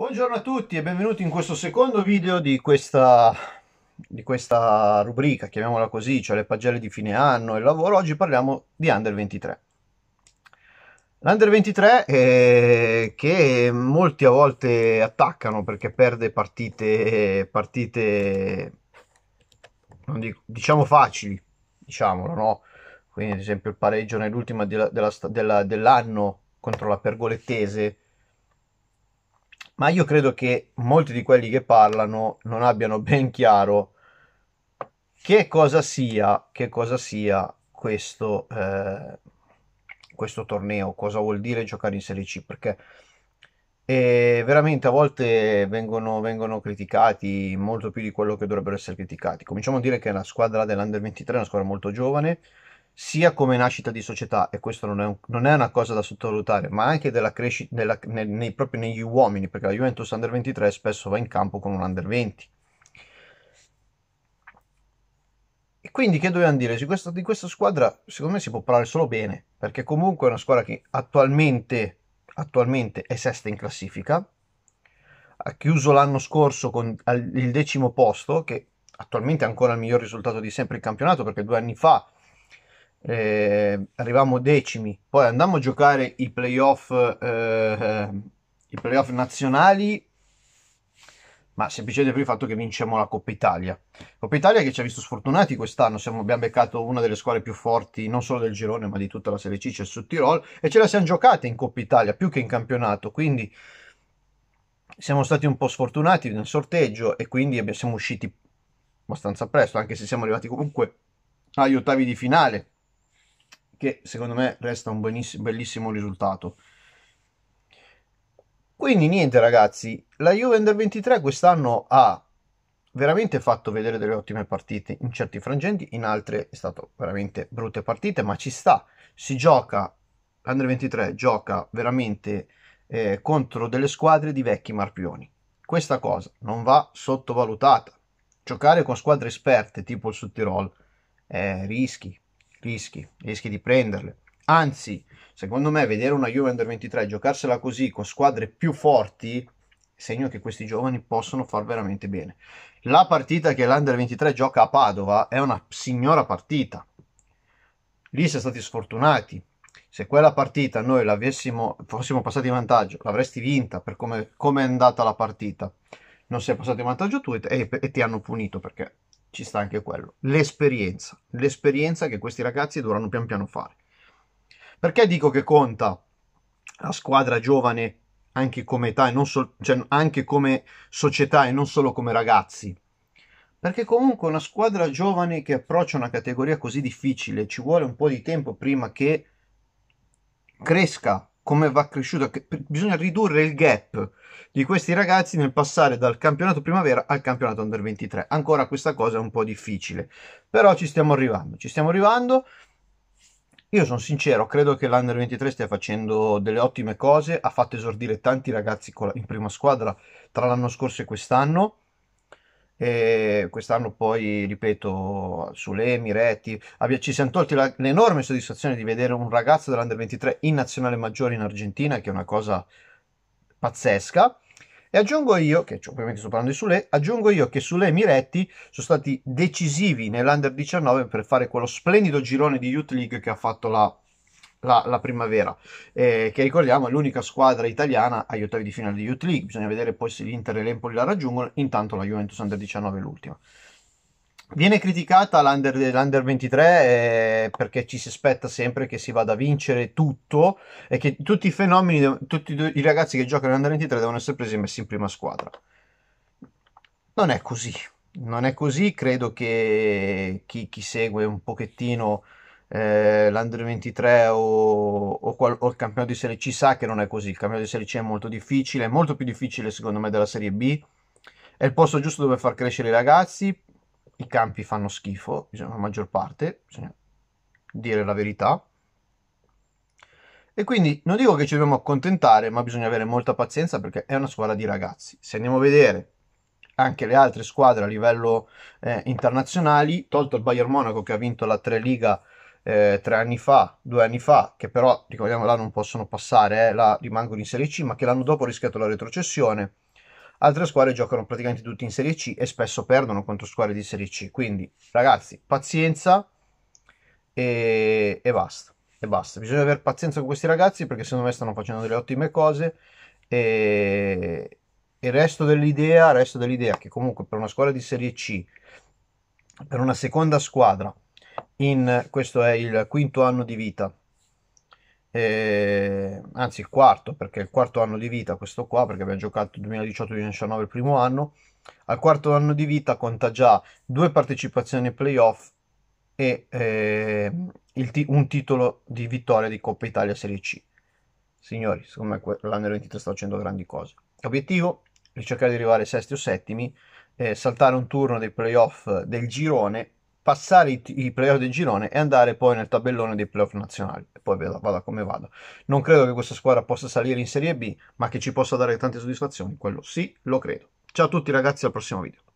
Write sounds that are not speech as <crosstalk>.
Buongiorno a tutti e benvenuti in questo secondo video di questa, di questa rubrica, chiamiamola così, cioè le pagelle di fine anno e il lavoro. Oggi parliamo di Under 23. L'Under 23 eh, che molti a volte attaccano perché perde partite, partite dico, diciamo facili, diciamolo, no? Quindi ad esempio il pareggio nell'ultima della, della, della, dell'anno contro la Pergolettese ma io credo che molti di quelli che parlano non abbiano <laughs> ben chiaro che cosa sia, che cosa sia questo, eh, questo torneo, cosa vuol dire giocare in Serie C, perché eh, veramente a volte vengono, vengono, criticati molto più di quello che dovrebbero essere criticati. Cominciamo a dire che la squadra dell'Under 23 è una squadra molto giovane, sia come nascita di società, e questo non è, un, non è una cosa da sottovalutare, ma anche della crescita nella, nei, nei, proprio negli uomini, perché la Juventus Under 23 spesso va in campo con un Under 20. E quindi che dobbiamo dire? Di questa, di questa squadra secondo me si può parlare solo bene, perché comunque è una squadra che attualmente, attualmente è sesta in classifica, ha chiuso l'anno scorso con il decimo posto, che attualmente è ancora il miglior risultato di sempre il campionato, perché due anni fa eh, arrivavamo decimi, poi andammo a giocare i playoff, eh, eh, i playoff nazionali, ma semplicemente per il fatto che vincemmo la Coppa Italia. Coppa Italia che ci ha visto sfortunati quest'anno, siamo, abbiamo beccato una delle squadre più forti non solo del girone ma di tutta la Serie C, c'è su Tirol, e ce la siamo giocata in Coppa Italia più che in campionato, quindi siamo stati un po' sfortunati nel sorteggio e quindi siamo usciti abbastanza presto, anche se siamo arrivati comunque agli ottavi di finale che secondo me resta un bellissimo risultato. Quindi niente ragazzi, la Juve Under 23 quest'anno ha veramente fatto vedere delle ottime partite in certi frangenti, in altre è stato veramente brutte partite, ma ci sta. Si gioca, l'Under 23 gioca veramente eh, contro delle squadre di vecchi marpioni. Questa cosa non va sottovalutata. Giocare con squadre esperte tipo il Sud Tirol, è eh, rischi, rischi, rischi di prenderle. Anzi, secondo me, vedere una Juve Under 23 giocarsela così con squadre più forti segno che questi giovani possono far veramente bene. La partita che l'Under 23 gioca a Padova è una signora partita. Lì si è stati sfortunati. Se quella partita noi l'avessimo, fossimo passati in vantaggio, l'avresti vinta per come, come è andata la partita. Non sei passato in vantaggio tu e, e, e ti hanno punito perché ci sta anche quello. L'esperienza, l'esperienza che questi ragazzi dovranno pian piano fare. Perché dico che conta la squadra giovane anche come età e non solo, cioè anche come società e non solo come ragazzi? Perché comunque una squadra giovane che approccia una categoria così difficile ci vuole un po' di tempo prima che cresca come va cresciuto, bisogna ridurre il gap di questi ragazzi nel passare dal campionato primavera al campionato under 23. Ancora questa cosa è un po' difficile, però ci stiamo arrivando, ci stiamo arrivando. Io sono sincero, credo che l'Under 23 stia facendo delle ottime cose, ha fatto esordire tanti ragazzi in prima squadra tra l'anno scorso e quest'anno e quest'anno poi, ripeto, Sulemi, Retti, abbia, ci siamo tolti l'enorme soddisfazione di vedere un ragazzo dell'Under 23 in nazionale maggiore in Argentina, che è una cosa pazzesca. E aggiungo io, che cioè, ovviamente sto parlando di Sule, aggiungo io che Sule e Miretti sono stati decisivi nell'Under 19 per fare quello splendido girone di Youth League che ha fatto la la, la primavera, eh, che ricordiamo è l'unica squadra italiana agli ottavi di finale di Youth League, bisogna vedere poi se l'Inter e l'Empoli la raggiungono, intanto la Juventus Under 19 è l'ultima. Viene criticata l'Under, 23 eh, perché ci si aspetta sempre che si vada a vincere tutto e che tutti i fenomeni, tutti i ragazzi che giocano all'Under 23 devono essere presi e messi in prima squadra. Non è così, non è così, credo che chi, chi segue un pochettino eh, l'Under 23 o, o, qual- o, il campionato di Serie C sa che non è così. Il campionato di Serie C è molto difficile, molto più difficile secondo me della Serie B. È il posto giusto dove far crescere i ragazzi. I campi fanno schifo, bisogna, la maggior parte, bisogna dire la verità. E quindi non dico che ci dobbiamo accontentare, ma bisogna avere molta pazienza perché è una squadra di ragazzi. Se andiamo a vedere anche le altre squadre a livello eh, internazionale, tolto il Bayern Monaco che ha vinto la Tre Liga eh, tre anni fa, due anni fa, che però ricordiamo là non possono passare, eh, là rimangono in Serie C, ma che l'anno dopo rischiato la retrocessione. Altre squadre giocano praticamente tutti in Serie C e spesso perdono contro squadre di Serie C. Quindi, ragazzi, pazienza e, e basta. E basta. Bisogna avere pazienza con questi ragazzi perché secondo me stanno facendo delle ottime cose. E, e resto dell'idea, resto dell'idea che comunque per una squadra di Serie C, per una seconda squadra in, questo è il quinto anno di vita, eh, anzi il quarto, perché è il quarto anno di vita, questo qua, perché abbiamo giocato 2018-2019 il primo anno, al quarto anno di vita conta già due partecipazioni ai playoff e eh, ti- un titolo di vittoria di Coppa Italia Serie C. Signori, secondo me l'anno 23 sta facendo grandi cose. Obiettivo? Ricercare di arrivare sesti o settimi, eh, saltare un turno dei playoff del girone passare i, i playoff del girone e andare poi nel tabellone dei playoff nazionali. E poi vada, vada come vada. Non credo che questa squadra possa salire in Serie B, ma che ci possa dare tante soddisfazioni, quello sì, lo credo. Ciao a tutti ragazzi, al prossimo video.